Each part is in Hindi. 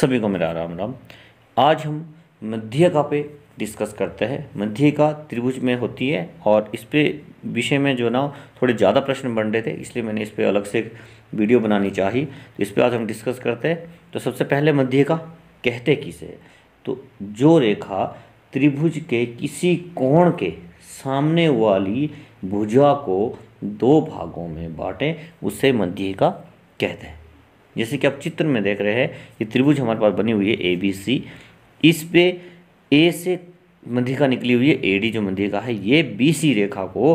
सभी को मेरा राम राम आज हम मध्यिका पे डिस्कस करते हैं मध्यिका त्रिभुज में होती है और इस पे विषय में जो ना थोड़े ज़्यादा प्रश्न बन रहे थे इसलिए मैंने इस पर अलग से वीडियो बनानी चाहिए तो इस पर आज हम डिस्कस करते हैं तो सबसे पहले मध्यिका कहते किसे तो जो रेखा त्रिभुज के किसी कोण के सामने वाली भुजा को दो भागों में बांटें उसे मध्यिका कहते हैं जैसे कि आप चित्र में देख रहे हैं ये त्रिभुज हमारे पास बनी हुई है ए बी सी इस पे ए से मध्यिका निकली हुई है ए डी जो मध्यिका है ये बी सी रेखा को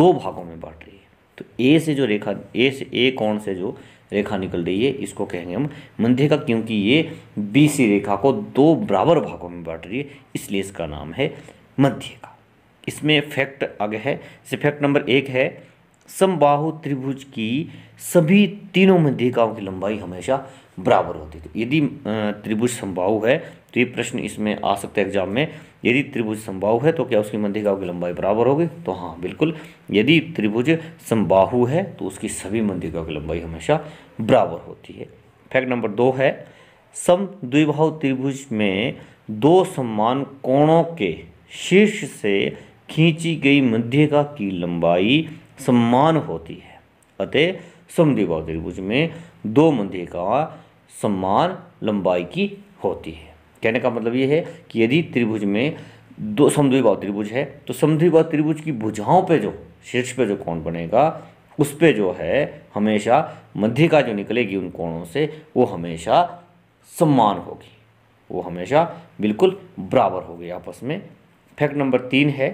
दो भागों में बांट रही है तो ए से जो रेखा ए से ए कोण से जो रेखा निकल रही है इसको कहेंगे हम का क्योंकि ये बी सी रेखा को दो बराबर भागों में बांट रही है इसलिए इसका नाम है का इसमें फैक्ट आगे है जैसे फैक्ट नंबर एक है समबाहु त्रिभुज की सभी तीनों मध्यिकाओं की लंबाई हमेशा बराबर होती थी यदि त्रिभुज संभाव है तो ये प्रश्न इसमें आ सकता है एग्जाम में यदि त्रिभुज संभाव है तो क्या उसकी मध्यिकाओं की लंबाई बराबर होगी तो हाँ बिल्कुल यदि त्रिभुज संबाहु है तो उसकी सभी मध्यिकाओं की लंबाई हमेशा बराबर होती है फैक्ट नंबर दो है सम द्विभाव त्रिभुज में दो समान कोणों के शीर्ष से खींची गई मध्यिका की लंबाई सम्मान होती है अतः समधि भाव त्रिभुज में दो मंदिर का सम्मान लंबाई की होती है कहने का मतलब यह है कि यदि त्रिभुज में दो समद्विभाव त्रिभुज है तो समद्विभाव त्रिभुज की भुजाओं पे जो शीर्ष पे जो कोण बनेगा उस पे जो है हमेशा मध्य का जो निकलेगी उन कोणों से वो हमेशा सम्मान होगी वो हमेशा बिल्कुल बराबर होगी आपस में फैक्ट नंबर तीन है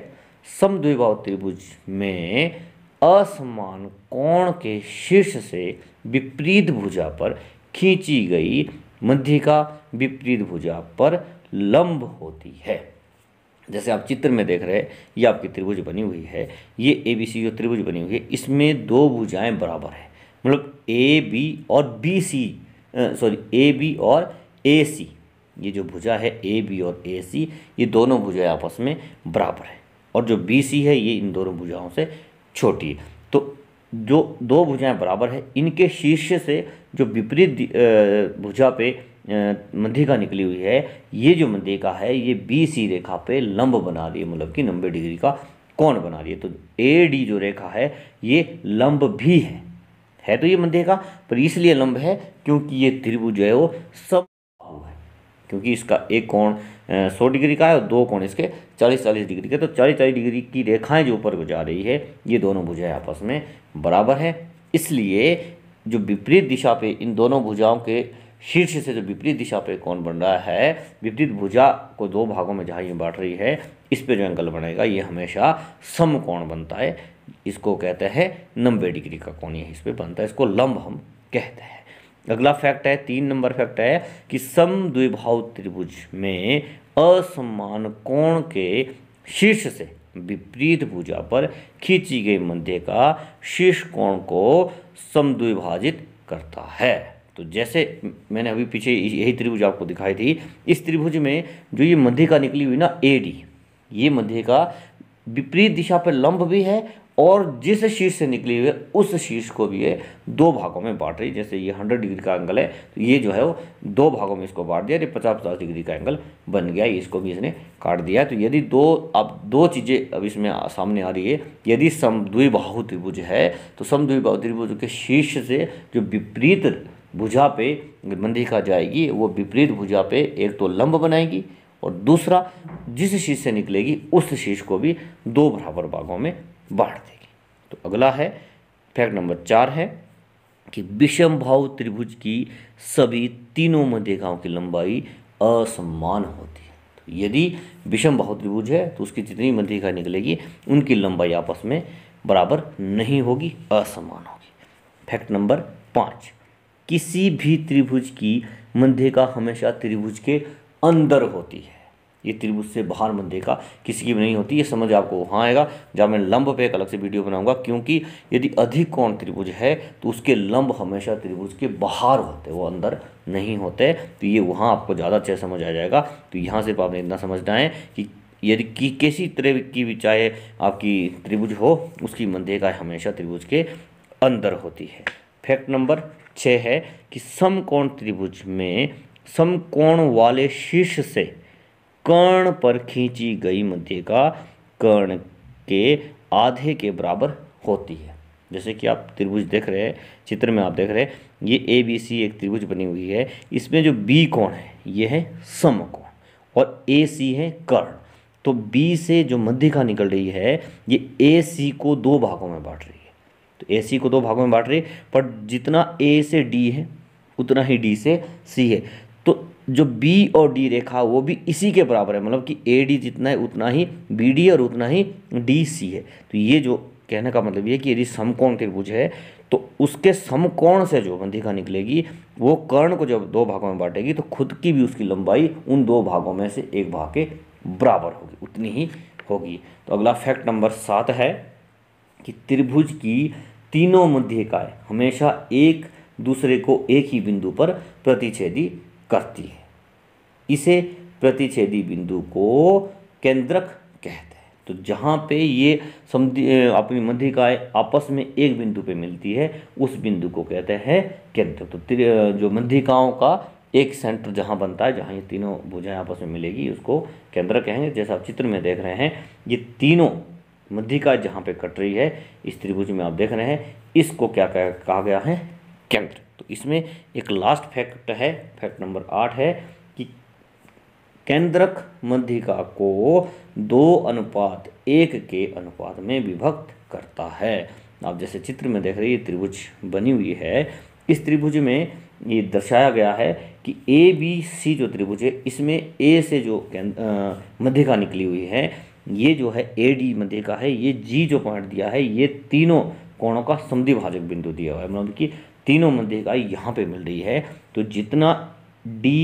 समद्विभाव त्रिभुज में असमान कोण के शीर्ष से विपरीत भुजा पर खींची गई मध्यिका विपरीत भुजा पर लंब होती है जैसे आप चित्र में देख रहे हैं ये आपकी त्रिभुज बनी हुई है ये ए बी सी जो त्रिभुज बनी हुई है इसमें दो भुजाएं बराबर है मतलब ए बी और B C sorry A B और ए सी ये जो भुजा है ए बी और ए सी ये दोनों भुजाएं आपस में बराबर है और जो बी सी है ये इन दोनों भुजाओं से छोटी तो जो दो भुजाएं बराबर है इनके शीर्ष से जो विपरीत भुजा पे मंदिका निकली हुई है ये जो मंदिका है ये बी सी रेखा पे लंब बना रही है मतलब कि नब्बे डिग्री का कौन बना रही है तो ए डी जो रेखा है ये लंब भी है है तो ये मध्यिका पर इसलिए लंब है क्योंकि ये त्रिभुज है वो सब है क्योंकि इसका एक कोण सौ डिग्री का है और दो कोण इसके चालीस चालीस डिग्री के तो चालीस चालीस डिग्री की रेखाएं जो ऊपर को जा रही है ये दोनों भुजाएं आपस में बराबर है इसलिए जो विपरीत दिशा पे इन दोनों भुजाओं के शीर्ष से जो विपरीत दिशा पे कौन बन रहा है विपरीत भुजा को दो भागों में जहाँ ये बांट रही है इस पर जो एंगल बनेगा ये हमेशा सम कौन बनता है इसको कहते हैं नब्बे डिग्री का कोण ये इस पर बनता है इसको लंब हम कहते हैं अगला फैक्ट है तीन नंबर फैक्ट है कि समद्विभाव त्रिभुज में असमान कोण के शीर्ष से विपरीत भुजा पर खींची गई मध्य का शीर्ष कोण को समद्विभाजित करता है तो जैसे मैंने अभी पीछे यही त्रिभुज आपको दिखाई थी इस त्रिभुज में जो ये मध्य का निकली हुई ना ए डी ये मध्य का विपरीत दिशा पर लंब भी है और जिस शीर्ष से निकली हुई है उस शीर्ष को भी ये दो भागों में बांट रही है जैसे ये हंड्रेड डिग्री का एंगल है तो ये जो है वो दो भागों में इसको बांट दिया ये पचास पचास डिग्री का एंगल बन गया इसको भी इसने काट दिया तो यदि दो अब दो चीज़ें अब इसमें सामने आ रही है यदि बाहु त्रिभुज है तो बाहु त्रिभुज के शीर्ष से जो विपरीत भुजा पे मंदिका जाएगी वो विपरीत भुजा पे एक तो लंब बनाएगी और दूसरा जिस शीर्ष से निकलेगी उस शीर्ष को भी दो बराबर भागों में बाढ़ देगी तो अगला है फैक्ट नंबर चार है कि विषम भाव त्रिभुज की सभी तीनों मध्यरेखाओं की लंबाई असमान होती है तो यदि विषम भाव त्रिभुज है तो उसकी जितनी मध्यरेखा निकलेगी उनकी लंबाई आपस में बराबर नहीं होगी असमान होगी फैक्ट नंबर पाँच किसी भी त्रिभुज की मध्यरेखा हमेशा त्रिभुज के अंदर होती है ये त्रिभुज से बाहर मत देखा किसी की भी नहीं होती ये समझ आपको वहाँ आएगा जहाँ मैं लंब पे एक अलग से वीडियो बनाऊंगा क्योंकि यदि अधिक कौन त्रिभुज है तो उसके लंब हमेशा त्रिभुज के बाहर होते वो अंदर नहीं होते तो ये वहाँ आपको ज़्यादा अच्छे समझ आ जाएगा तो यहाँ सिर्फ आपने इतना समझना है कि यदि कि किसी तरह की भी चाहे आपकी त्रिभुज हो उसकी मनरेगा हमेशा त्रिभुज के अंदर होती है फैक्ट नंबर छः है कि समकोण त्रिभुज में समकोण वाले शीर्ष से कर्ण पर खींची गई मध्यिका कर्ण के आधे के बराबर होती है जैसे कि आप त्रिभुज देख रहे हैं चित्र में आप देख रहे हैं ये ए बी सी एक त्रिभुज बनी हुई है इसमें जो बी कोण है ये है सम समकोण और ए सी है कर्ण तो बी से जो मध्यिका निकल रही है ये ए सी को दो भागों में बांट रही है तो ए सी को दो भागों में बांट रही है पर जितना ए से डी है उतना ही डी से सी है जो बी और डी रेखा वो भी इसी के बराबर है मतलब कि ए डी जितना है उतना ही बी डी और उतना ही डी सी है तो ये जो कहने का मतलब ये कि यदि समकोण त्रिभुज है तो उसके समकोण से जो बंधिका निकलेगी वो कर्ण को जब दो भागों में बांटेगी तो खुद की भी उसकी लंबाई उन दो भागों में से एक भाग के बराबर होगी उतनी ही होगी तो अगला फैक्ट नंबर सात है कि त्रिभुज की तीनों मध्य हमेशा एक दूसरे को एक ही बिंदु पर प्रतिच्छेदी करती है इसे प्रतिच्छेदी बिंदु को केंद्रक कहते हैं तो जहाँ पे ये समधि अपनी मध्यिकाएँ आपस में एक बिंदु पे मिलती है उस बिंदु को कहते हैं केंद्रक तो जो मध्यिकाओं का एक सेंटर जहाँ बनता है जहाँ ये तीनों भुजाएं आपस में मिलेगी उसको केंद्र कहेंगे जैसा आप चित्र में देख रहे हैं ये तीनों मध्यिका जहाँ पे कट रही है इस त्रिभुज में आप देख रहे हैं इसको क्या कहा गया है केंद्र तो इसमें एक लास्ट फैक्ट है फैक्ट नंबर आठ है कि केंद्रक मध्यिका को दो अनुपात एक के अनुपात में विभक्त करता है आप जैसे चित्र में देख रहे ये त्रिभुज बनी हुई है इस त्रिभुज में ये दर्शाया गया है कि ए बी सी जो त्रिभुज है इसमें ए से जो मध्यिका निकली हुई है ये जो है ए डी मध्यिका है ये जी जो पॉइंट दिया है ये तीनों कोणों का समधिभाजक बिंदु दिया हुआ है मतलब कि तीनों का यहाँ पे मिल रही है तो जितना डी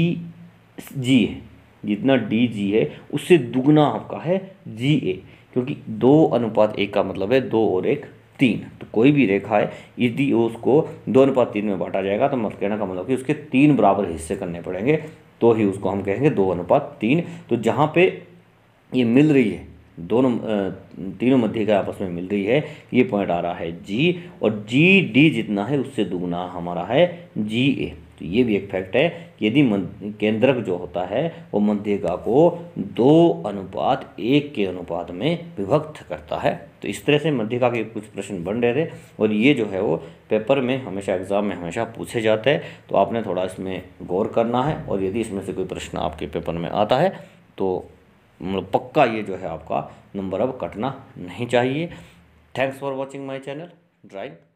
जी है जितना डी जी है उससे दुगना आपका है जी ए क्योंकि दो अनुपात एक का मतलब है दो और एक तीन तो कोई भी रेखा है यदि उसको दो अनुपात तीन में बांटा जाएगा तो मत कहना का मतलब कि उसके तीन बराबर हिस्से करने पड़ेंगे तो ही उसको हम कहेंगे दो अनुपात तीन तो जहाँ पे ये मिल रही है दोनों तीनों मध्य का आपस में मिल रही है ये पॉइंट आ रहा है जी और जी डी जितना है उससे दुगना हमारा है जी ए तो ये भी एक फैक्ट है यदि केंद्रक जो होता है वो मध्यिका को दो अनुपात एक के अनुपात में विभक्त करता है तो इस तरह से मध्यका के कुछ प्रश्न बन रहे थे और ये जो है वो पेपर में हमेशा एग्ज़ाम में हमेशा पूछे जाते हैं तो आपने थोड़ा इसमें गौर करना है और यदि इसमें से कोई प्रश्न आपके पेपर में आता है तो मतलब पक्का ये जो है आपका नंबर अब कटना नहीं चाहिए thanks for watching my channel drive